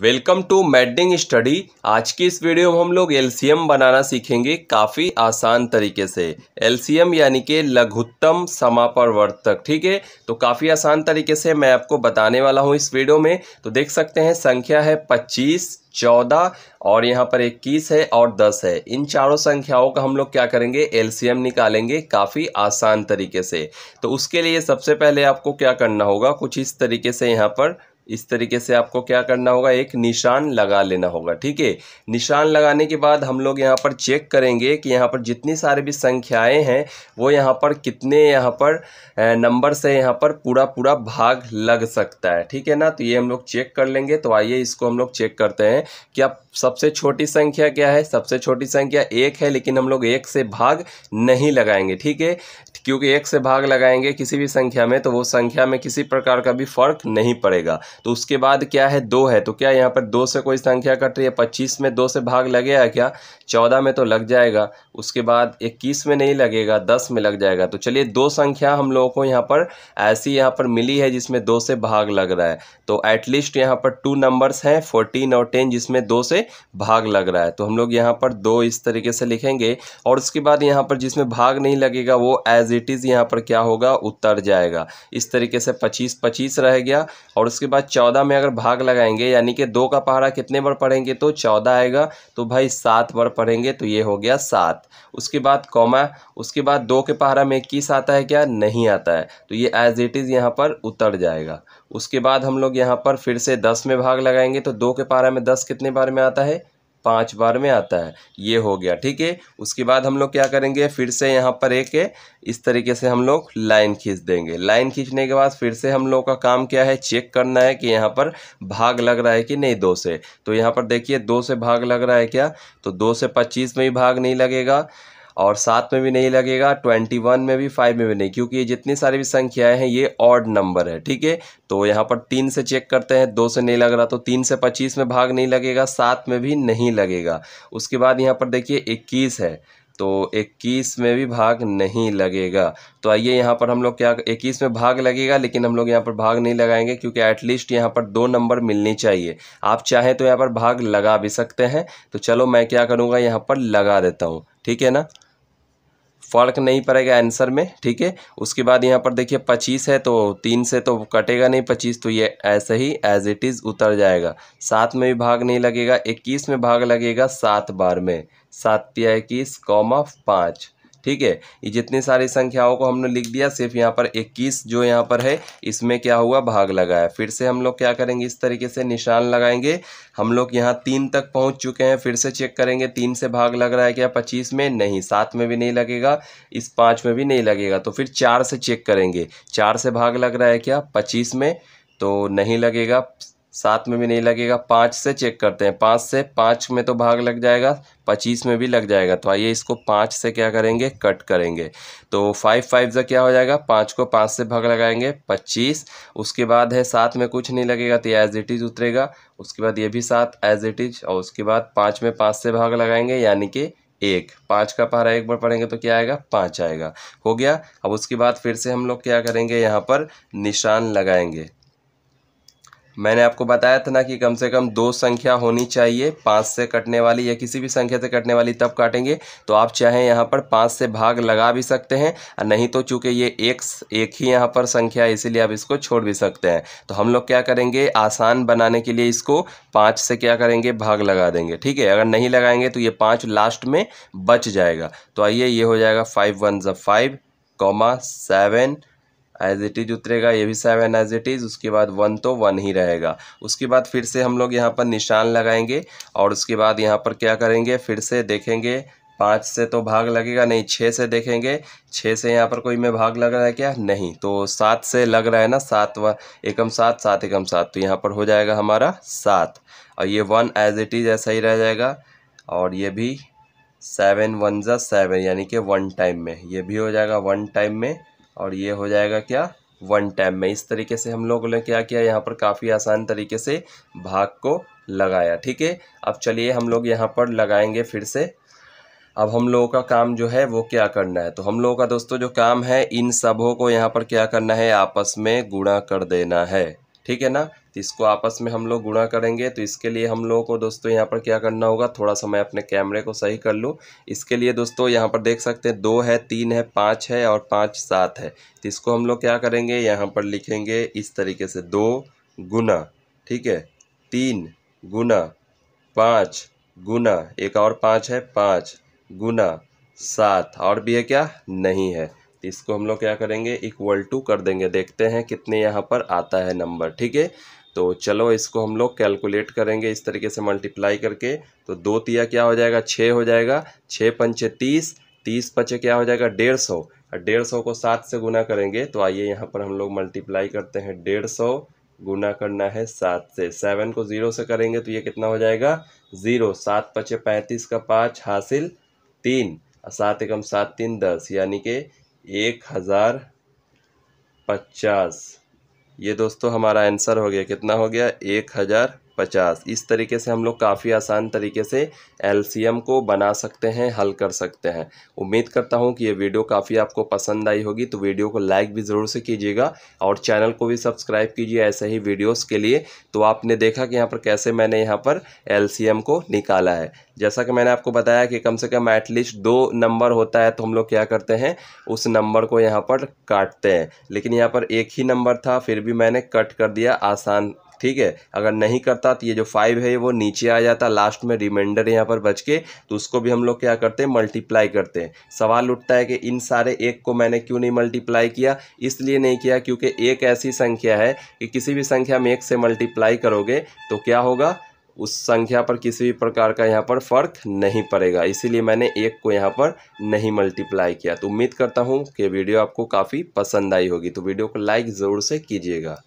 welcome to madding study आज की इस वीडियो में हम लोग एलसीएम बनाना सीखेंगे काफ़ी आसान तरीके से एलसीएम यानी कि लघुत्तम समापरवर्तक ठीक है तो काफ़ी आसान तरीके से मैं आपको बताने वाला हूं इस वीडियो में तो देख सकते हैं संख्या है 25 चौदह और यहाँ पर इक्कीस है और दस है इन चारों संख्याओं का हम लोग क्या करेंगे एल निकालेंगे काफ़ी आसान तरीके से तो उसके लिए सबसे पहले आपको क्या करना होगा कुछ इस तरीके से यहाँ पर इस तरीके से आपको क्या करना होगा एक निशान लगा लेना होगा ठीक है निशान लगाने के बाद हम लोग यहाँ पर चेक करेंगे कि यहाँ पर जितनी सारी भी संख्याएं हैं वो यहाँ पर कितने यहाँ पर नंबर से यहाँ पर पूरा पूरा भाग लग सकता है ठीक है ना तो ये हम लोग चेक कर लेंगे तो आइए इसको हम लोग चेक करते हैं कि आप सबसे छोटी संख्या क्या है सबसे छोटी संख्या एक है लेकिन हम लोग एक से भाग नहीं लगाएंगे ठीक है क्योंकि एक से भाग लगाएंगे किसी भी संख्या में तो वो संख्या में किसी प्रकार का भी फर्क नहीं पड़ेगा तो उसके बाद क्या है दो है तो क्या यहाँ पर दो से कोई संख्या कट रही है पच्चीस में दो से भाग लगेगा क्या चौदह में तो लग जाएगा उसके बाद इक्कीस में नहीं लगेगा दस में लग जाएगा तो चलिए दो संख्या हम लोगों को यहाँ पर ऐसी यहाँ पर मिली है जिसमें दो से भाग लग रहा है तो एटलीस्ट यहाँ पर टू नंबर्स हैं फोर्टीन और टेन जिसमें दो से भाग लग रहा है तो हम लोग यहाँ पर दो इस तरीके से लिखेंगे और उसके बाद यहाँ पर जिसमें भाग नहीं लगेगा वो एज इट इज़ यहाँ पर क्या होगा उतर जाएगा इस तरीके से पच्चीस पच्चीस रह गया और उसके बाद चौदह में अगर भाग लगाएंगे यानी कि दो का पहाड़ा कितने बार पढ़ेंगे तो चौदह आएगा तो भाई सात बार पढ़ेंगे तो ये हो गया सात उसके बाद कौमा उसके बाद दो के पहाड़ा में इक्कीस आता है क्या नहीं आता है तो ये एज इट इज़ यहाँ पर उतर जाएगा उसके बाद हम लोग यहाँ पर फिर से दस में भाग लगाएंगे तो दो के पहाड़ा में दस कितने बार में आता है पाँच बार में आता है ये हो गया ठीक है उसके बाद हम लोग क्या करेंगे फिर से यहाँ पर एक इस तरीके से हम लोग लाइन खींच देंगे लाइन खींचने के बाद फिर से हम लोग का काम क्या है चेक करना है कि यहाँ पर भाग लग रहा है कि नहीं दो से तो यहाँ पर देखिए दो से भाग लग रहा है क्या तो दो से पच्चीस में ही भाग नहीं लगेगा और सात में भी नहीं लगेगा ट्वेंटी वन में भी फाइव में भी नहीं क्योंकि ये जितनी सारी भी संख्याएं हैं ये ऑड नंबर है ठीक है तो यहाँ पर तीन से चेक करते हैं दो से नहीं लग रहा तो तीन से पच्चीस में भाग नहीं लगेगा सात में भी नहीं लगेगा उसके बाद यहाँ पर देखिए इक्कीस है तो इक्कीस में भी भाग नहीं लगेगा तो आइए यहाँ पर हम लोग क्या इक्कीस में भाग लगेगा लेकिन हम लोग यहाँ पर भाग नहीं लगाएंगे क्योंकि एटलीस्ट यहाँ पर दो नंबर मिलनी चाहिए आप चाहें तो यहाँ पर भाग लगा भी सकते हैं तो चलो मैं क्या करूँगा यहाँ पर लगा देता हूँ ठीक है ना फ़र्क नहीं पड़ेगा आंसर में ठीक है उसके बाद यहाँ पर देखिए पच्चीस है तो तीन से तो कटेगा नहीं पच्चीस तो ये ऐसे ही एज इट इज़ उतर जाएगा सात में भी भाग नहीं लगेगा इक्कीस में भाग लगेगा सात बार में सात तिया इक्कीस कौमा पाँच ठीक है ये जितनी सारी संख्याओं को हमने लिख दिया सिर्फ यहाँ पर इक्कीस जो यहाँ पर है इसमें क्या हुआ भाग लगाया फिर से हम लोग क्या करेंगे इस तरीके से निशान लगाएंगे हम लोग यहाँ तीन तक पहुँच चुके हैं फिर से चेक करेंगे तीन से भाग लग रहा है क्या पच्चीस में नहीं सात में भी नहीं लगेगा इस पाँच में भी नहीं लगेगा तो फिर चार से चेक करेंगे चार से भाग लग रहा है क्या पच्चीस में तो नहीं लगेगा सात में भी नहीं लगेगा पाँच से चेक करते हैं पाँच से पाँच में तो भाग लग जाएगा पच्चीस में भी लग जाएगा तो आइए इसको पाँच से क्या करेंगे कट करेंगे तो फाइव फाइव से क्या हो जाएगा पाँच को पाँच से भाग लगाएंगे पच्चीस उसके बाद है सात में कुछ नहीं लगेगा तो एज इट इज़ उतरेगा उसके बाद ये भी सात एज इट इज़ और उसके बाद पाँच में पाँच से भाग लगाएंगे यानी कि एक पाँच का पारा एक बार पढ़ेंगे तो क्या आएगा पाँच आएगा हो गया अब उसके बाद फिर से हम लोग क्या करेंगे यहाँ पर निशान लगाएंगे मैंने आपको बताया था ना कि कम से कम दो संख्या होनी चाहिए पाँच से कटने वाली या किसी भी संख्या से कटने वाली तब काटेंगे तो आप चाहें यहाँ पर पाँच से भाग लगा भी सकते हैं नहीं तो चूँकि ये एक एक ही यहाँ पर संख्या है इसीलिए आप इसको छोड़ भी सकते हैं तो हम लोग क्या करेंगे आसान बनाने के लिए इसको पाँच से क्या करेंगे भाग लगा देंगे ठीक है अगर नहीं लगाएंगे तो ये पाँच लास्ट में बच जाएगा तो आइए ये हो जाएगा फाइव वन जब five comma seven as it is उतरेगा ये भी सेवन एज इट इज़ उसके बाद वन तो वन ही रहेगा उसके बाद फिर से हम लोग यहाँ पर निशान लगाएंगे और उसके बाद यहाँ पर क्या करेंगे फिर से देखेंगे पाँच से तो भाग लगेगा नहीं छः से देखेंगे छः से यहाँ पर कोई में भाग लग रहा है क्या नहीं तो सात से लग रहा है ना सात व एकम सात सात एकम सात तो यहाँ पर हो जाएगा हमारा सात और ये वन एज इट इज़ ऐसा ही रह जाएगा और ये भी सेवन वन ज़ा सेवन यानी कि वन टाइम में ये भी हो जाएगा वन टाइम में और ये हो जाएगा क्या वन टाइम में इस तरीके से हम लोगों ने क्या किया यहाँ पर काफ़ी आसान तरीके से भाग को लगाया ठीक है अब चलिए हम लोग यहाँ पर लगाएंगे फिर से अब हम लोगों का काम जो है वो क्या करना है तो हम लोगों का दोस्तों जो काम है इन सबों को यहाँ पर क्या करना है आपस में गुणा कर देना है ठीक है ना इसको आपस में हम लोग गुणा करेंगे तो इसके लिए हम लोगों को दोस्तों यहाँ पर क्या करना होगा थोड़ा सा मैं अपने कैमरे को सही कर लूँ इसके लिए दोस्तों यहाँ पर देख सकते हैं दो है तीन है पाँच है और पाँच सात है तो इसको हम लोग क्या करेंगे यहाँ पर लिखेंगे इस तरीके से दो गुना ठीक है तीन गुना पाँच गुना एक और पाँच है पाँच गुना सात और भी है क्या नहीं है तो इसको हम लोग क्या करेंगे इक्वल टू कर देंगे देखते हैं कितने यहाँ पर आता है नंबर ठीक है तो चलो इसको हम लोग कैलकुलेट करेंगे इस तरीके से मल्टीप्लाई करके तो दो तिया क्या हो जाएगा छः हो जाएगा छः पंचे तीस तीस पचे क्या हो जाएगा डेढ़ सौ और डेढ़ सौ को सात से गुना करेंगे तो आइए यहाँ पर हम लोग मल्टीप्लाई करते हैं डेढ़ सौ गुना करना है सात से सेवन को ज़ीरो से करेंगे तो ये कितना हो जाएगा ज़ीरो सात पचे पैंतीस का पाँच हासिल तीन और सात एकम सात तीन दस यानी कि एक हज़ार पचास ये दोस्तों हमारा आंसर हो गया कितना हो गया एक हज़ार पचास इस तरीके से हम लोग काफ़ी आसान तरीके से एलसीएम को बना सकते हैं हल कर सकते हैं उम्मीद करता हूँ कि ये वीडियो काफ़ी आपको पसंद आई होगी तो वीडियो को लाइक भी ज़रूर से कीजिएगा और चैनल को भी सब्सक्राइब कीजिए ऐसे ही वीडियोज़ के लिए तो आपने देखा कि यहाँ पर कैसे मैंने यहाँ पर एल को निकाला है जैसा कि मैंने आपको बताया कि कम से कम एटलीस्ट दो नंबर होता है तो हम लोग क्या करते हैं उस नंबर को यहाँ पर काटते हैं लेकिन यहाँ पर एक ही नंबर था फिर भी मैंने कट कर दिया आसान ठीक है अगर नहीं करता तो ये जो फाइव है वो नीचे आ जाता लास्ट में रिमाइंडर यहाँ पर बच के तो उसको भी हम लोग क्या करते हैं मल्टीप्लाई करते हैं सवाल उठता है कि इन सारे एक को मैंने क्यों नहीं मल्टीप्लाई किया इसलिए नहीं किया क्योंकि एक ऐसी संख्या है कि किसी भी संख्या में एक से मल्टीप्लाई करोगे तो क्या होगा उस संख्या पर किसी भी प्रकार का यहाँ पर फ़र्क नहीं पड़ेगा इसीलिए मैंने एक को यहाँ पर नहीं मल्टीप्लाई किया तो उम्मीद करता हूँ कि वीडियो आपको काफ़ी पसंद आई होगी तो वीडियो को लाइक ज़रूर से कीजिएगा